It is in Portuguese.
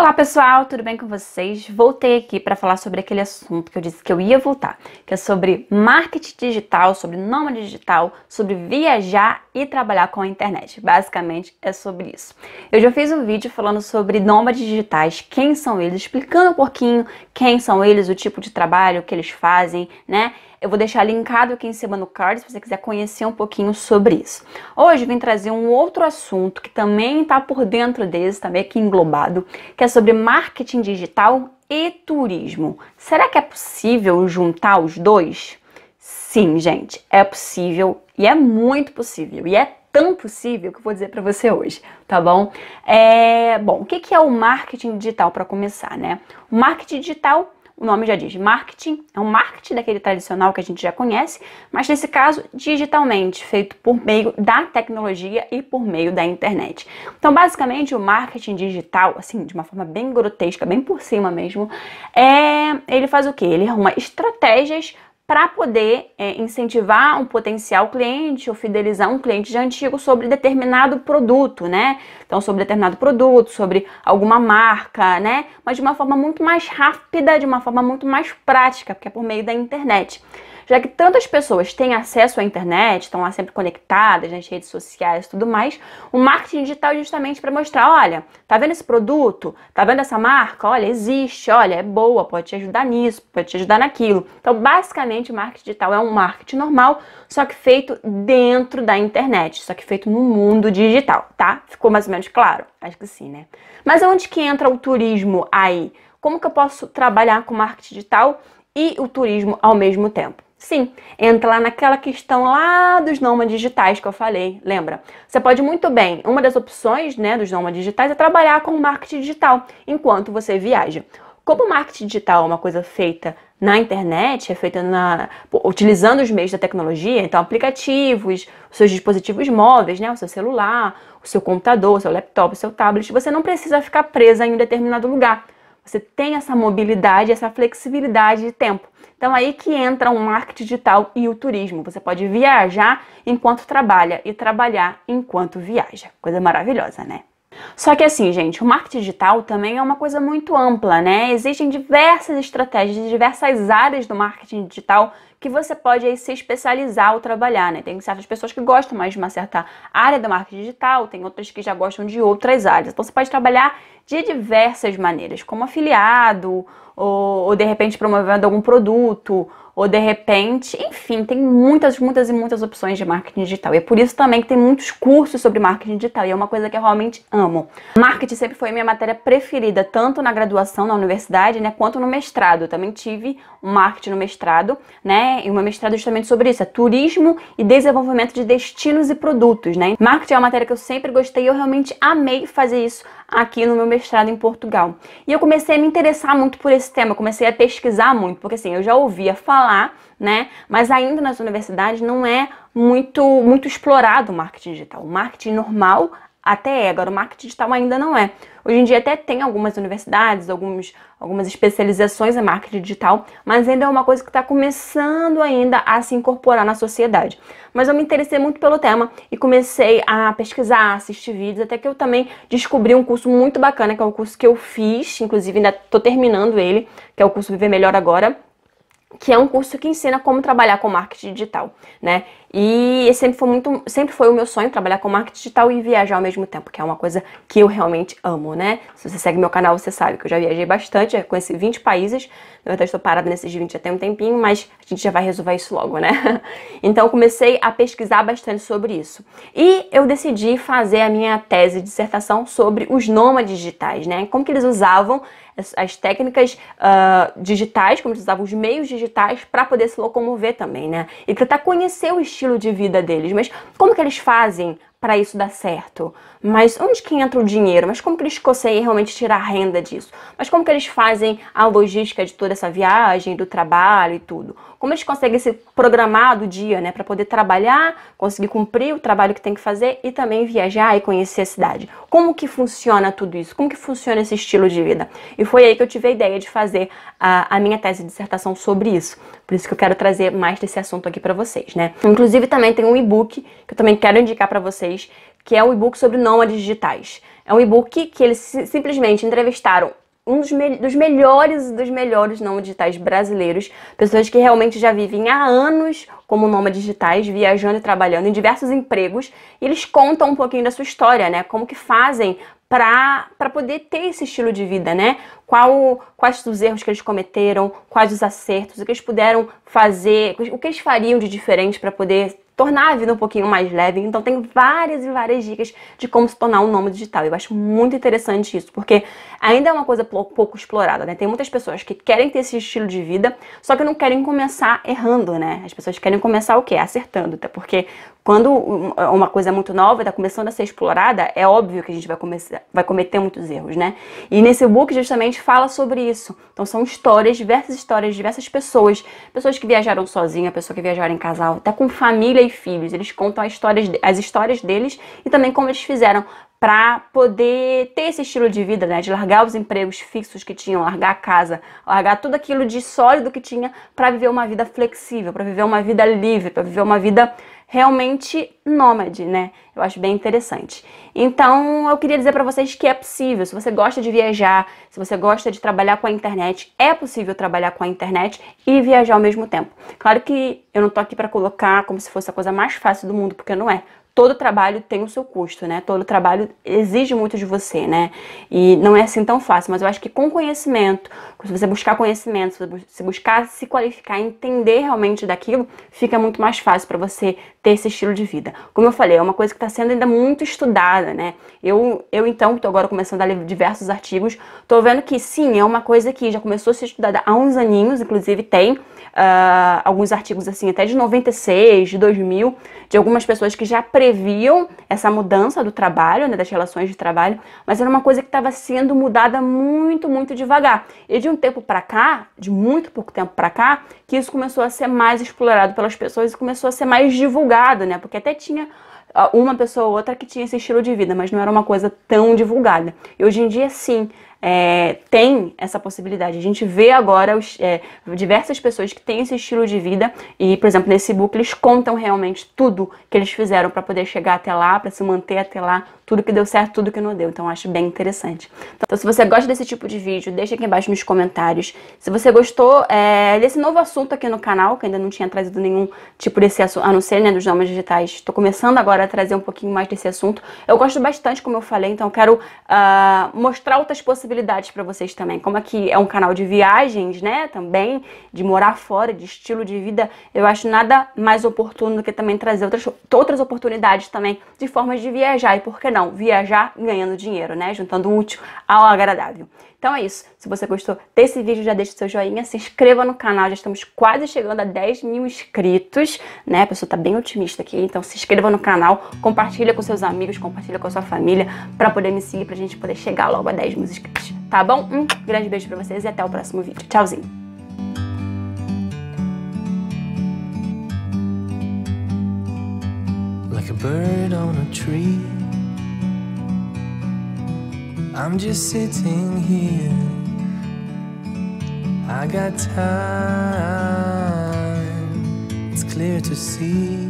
Olá pessoal, tudo bem com vocês? Voltei aqui para falar sobre aquele assunto que eu disse que eu ia voltar, que é sobre marketing digital, sobre nômade digital, sobre viajar e trabalhar com a internet. Basicamente é sobre isso. Eu já fiz um vídeo falando sobre nômades digitais, quem são eles, explicando um pouquinho quem são eles, o tipo de trabalho que eles fazem, né? Eu vou deixar linkado aqui em cima no card se você quiser conhecer um pouquinho sobre isso. Hoje vim trazer um outro assunto que também está por dentro desse, também tá aqui englobado, que é sobre marketing digital e turismo. Será que é possível juntar os dois? Sim, gente, é possível e é muito possível e é tão possível que eu vou dizer para você hoje, tá bom? É, bom, o que, é o marketing digital para começar, né? O marketing digital o nome já diz marketing, é um marketing daquele tradicional que a gente já conhece, mas nesse caso digitalmente, feito por meio da tecnologia e por meio da internet. Então, basicamente, o marketing digital, assim, de uma forma bem grotesca, bem por cima mesmo, é ele faz o que? Ele arruma estratégias para poder é, incentivar um potencial cliente ou fidelizar um cliente de antigo sobre determinado produto, né? Então, sobre determinado produto, sobre alguma marca, né? Mas de uma forma muito mais rápida, de uma forma muito mais prática, porque é por meio da internet já que tantas pessoas têm acesso à internet, estão lá sempre conectadas nas redes sociais e tudo mais, o marketing digital é justamente para mostrar, olha, tá vendo esse produto? Tá vendo essa marca? Olha, existe, olha, é boa, pode te ajudar nisso, pode te ajudar naquilo. Então, basicamente, o marketing digital é um marketing normal, só que feito dentro da internet, só que feito no mundo digital, tá? Ficou mais ou menos claro? Acho que sim, né? Mas onde que entra o turismo aí? Como que eu posso trabalhar com marketing digital e o turismo ao mesmo tempo? Sim, entra lá naquela questão lá dos nômades digitais que eu falei, lembra? Você pode muito bem, uma das opções né, dos nômades digitais é trabalhar com marketing digital enquanto você viaja. Como o marketing digital é uma coisa feita na internet, é feita na, utilizando os meios da tecnologia, então aplicativos, seus dispositivos móveis, né, o seu celular, o seu computador, o seu laptop, o seu tablet, você não precisa ficar presa em um determinado lugar. Você tem essa mobilidade, essa flexibilidade de tempo. Então aí que entra o um marketing digital e o turismo. Você pode viajar enquanto trabalha e trabalhar enquanto viaja. Coisa maravilhosa, né? Só que assim, gente, o marketing digital também é uma coisa muito ampla, né? Existem diversas estratégias, diversas áreas do marketing digital que você pode aí se especializar ao trabalhar, né? Tem certas pessoas que gostam mais de uma certa área do marketing digital, tem outras que já gostam de outras áreas. Então você pode trabalhar de diversas maneiras, como afiliado, ou, ou de repente promovendo algum produto, ou de repente, enfim, tem muitas, muitas e muitas opções de marketing digital. E é por isso também que tem muitos cursos sobre marketing digital e é uma coisa que eu realmente amo. Marketing sempre foi minha matéria preferida, tanto na graduação, na universidade, né, quanto no mestrado. Eu também tive um marketing no mestrado, né, e uma mestrado é justamente sobre isso, é turismo e desenvolvimento de destinos e produtos, né. Marketing é uma matéria que eu sempre gostei e eu realmente amei fazer isso aqui no meu mestrado em Portugal. E eu comecei a me interessar muito por esse tema, comecei a pesquisar muito, porque assim, eu já ouvia falar, né? Mas ainda nas universidades não é muito muito explorado o marketing digital. O marketing normal até é, agora o marketing digital ainda não é. Hoje em dia até tem algumas universidades, alguns, algumas especializações em marketing digital, mas ainda é uma coisa que está começando ainda a se incorporar na sociedade. Mas eu me interessei muito pelo tema e comecei a pesquisar, assistir vídeos, até que eu também descobri um curso muito bacana, que é o um curso que eu fiz, inclusive ainda estou terminando ele, que é o curso Viver Melhor Agora, que é um curso que ensina como trabalhar com marketing digital, né? E esse sempre foi, muito, sempre foi o meu sonho trabalhar com marketing digital e viajar ao mesmo tempo, que é uma coisa que eu realmente amo, né? Se você segue meu canal, você sabe que eu já viajei bastante, conheci 20 países. Na verdade, estou parada nesses 20 até um tempinho, mas a gente já vai resolver isso logo, né? Então, comecei a pesquisar bastante sobre isso. E eu decidi fazer a minha tese de dissertação sobre os nômades digitais, né? Como que eles usavam as técnicas uh, digitais, como eles usavam os meios digitais para poder se locomover também, né? E tentar conhecer o estilo estilo de vida deles, mas como que eles fazem para isso dar certo? Mas onde que entra o dinheiro? Mas como que eles conseguem realmente tirar renda disso? Mas como que eles fazem a logística de toda essa viagem, do trabalho e tudo? Como eles conseguem se programar do dia, né, para poder trabalhar, conseguir cumprir o trabalho que tem que fazer e também viajar e conhecer a cidade? Como que funciona tudo isso? Como que funciona esse estilo de vida? E foi aí que eu tive a ideia de fazer a, a minha tese de dissertação sobre isso. Por isso que eu quero trazer mais desse assunto aqui para vocês, né? Inclusive também tem um e-book que eu também quero indicar para vocês vocês, que é o e-book sobre nômades digitais. É um e-book que eles simplesmente entrevistaram um dos, me dos melhores dos melhores nômades digitais brasileiros, pessoas que realmente já vivem há anos como nômades digitais, viajando e trabalhando em diversos empregos, e eles contam um pouquinho da sua história, né? Como que fazem para poder ter esse estilo de vida, né? Qual, quais os erros que eles cometeram, quais os acertos, o que eles puderam fazer, o que eles fariam de diferente para poder tornar a vida um pouquinho mais leve. Então tem várias e várias dicas de como se tornar um nome digital. Eu acho muito interessante isso, porque ainda é uma coisa pouco explorada, né? Tem muitas pessoas que querem ter esse estilo de vida, só que não querem começar errando, né? As pessoas querem começar o quê? Acertando, até porque quando uma coisa é muito nova, está começando a ser explorada, é óbvio que a gente vai, começar, vai cometer muitos erros, né? E nesse book justamente fala sobre isso. Então são histórias, diversas histórias, diversas pessoas, pessoas que viajaram sozinha, pessoas que viajaram em casal, até com família e filhos. Eles contam as histórias, as histórias deles e também como eles fizeram para poder ter esse estilo de vida, né? De largar os empregos fixos que tinham, largar a casa, largar tudo aquilo de sólido que tinha para viver uma vida flexível, para viver uma vida livre, para viver uma vida realmente nômade, né? Eu acho bem interessante. Então, eu queria dizer para vocês que é possível. Se você gosta de viajar, se você gosta de trabalhar com a internet, é possível trabalhar com a internet e viajar ao mesmo tempo. Claro que eu não tô aqui para colocar como se fosse a coisa mais fácil do mundo, porque não é todo trabalho tem o seu custo, né? Todo trabalho exige muito de você, né? E não é assim tão fácil, mas eu acho que com conhecimento, se você buscar conhecimento, se você buscar se qualificar, entender realmente daquilo, fica muito mais fácil para você ter esse estilo de vida. Como eu falei, é uma coisa que está sendo ainda muito estudada, né? Eu, eu então, estou agora começando a ler diversos artigos, estou vendo que sim, é uma coisa que já começou a ser estudada há uns aninhos, inclusive tem uh, alguns artigos assim, até de 96, de 2000, de algumas pessoas que já previam essa mudança do trabalho, né, das relações de trabalho, mas era uma coisa que estava sendo mudada muito, muito devagar. E de um tempo para cá, de muito pouco tempo para cá, que isso começou a ser mais explorado pelas pessoas e começou a ser mais divulgado, né? Porque até tinha ah, uma pessoa ou outra que tinha esse estilo de vida, mas não era uma coisa tão divulgada. E hoje em dia, sim, é, tem essa possibilidade. A gente vê agora os, é, diversas pessoas que têm esse estilo de vida e, por exemplo, nesse book eles contam realmente tudo que eles fizeram para poder chegar até lá, para se manter até lá, tudo que deu certo, tudo que não deu. Então, acho bem interessante. Então, se você gosta desse tipo de vídeo, deixa aqui embaixo nos comentários. Se você gostou é, desse novo assunto aqui no canal, que ainda não tinha trazido nenhum tipo desse assunto, a não ser né, dos nomes digitais, estou começando agora a trazer um pouquinho mais desse assunto. Eu gosto bastante, como eu falei, então eu quero uh, mostrar outras possibilidades possibilidades para vocês também. Como aqui é um canal de viagens, né? Também, de morar fora, de estilo de vida, eu acho nada mais oportuno do que também trazer outras, outras oportunidades também de formas de viajar. E por que não? Viajar ganhando dinheiro, né? Juntando o útil ao agradável. Então é isso. Se você gostou desse vídeo, já deixa o seu joinha, se inscreva no canal. Já estamos quase chegando a 10 mil inscritos, né? A pessoa tá bem otimista aqui. Então se inscreva no canal, compartilha com seus amigos, compartilha com a sua família para poder me seguir, pra gente poder chegar logo a 10 mil inscritos parte, tá bom? Um grande beijo pra vocês e até o próximo vídeo. Tchauzinho! a bird on a tree. I'm just sitting here. I got time, it's clear to see.